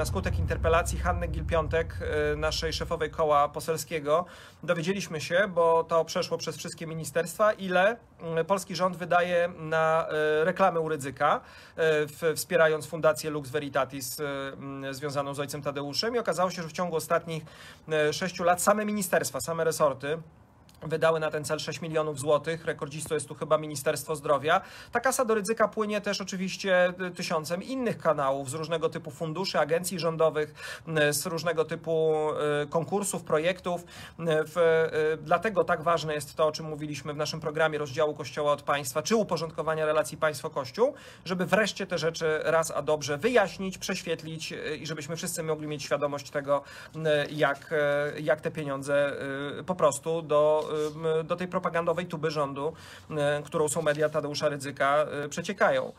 Na skutek interpelacji Hanny Gil-Piątek, y, naszej szefowej koła poselskiego, dowiedzieliśmy się, bo to przeszło przez wszystkie ministerstwa, ile y, polski rząd wydaje na y, reklamy u Rydzyka, wspierając fundację Lux Veritatis związaną z ojcem Tadeuszem. I okazało się, że w ciągu ostatnich sześciu lat same ministerstwa, same resorty wydały na ten cel 6 milionów złotych. rekordzisto jest tu chyba Ministerstwo Zdrowia. Ta kasa do ryzyka płynie też oczywiście y, tysiącem innych kanałów z różnego typu funduszy, agencji rządowych, z różnego typu y, konkursów, projektów. Y, dlatego tak ważne jest to, o czym mówiliśmy w naszym programie rozdziału Kościoła od Państwa, czy uporządkowania relacji państwo-kościół, żeby wreszcie te rzeczy raz a dobrze wyjaśnić, prześwietlić i żebyśmy wszyscy mogli mieć świadomość tego, jak, jak te pieniądze po prostu do do tej propagandowej tuby rządu, y, którą są media Tadeusza Rydzyka, y, przeciekają.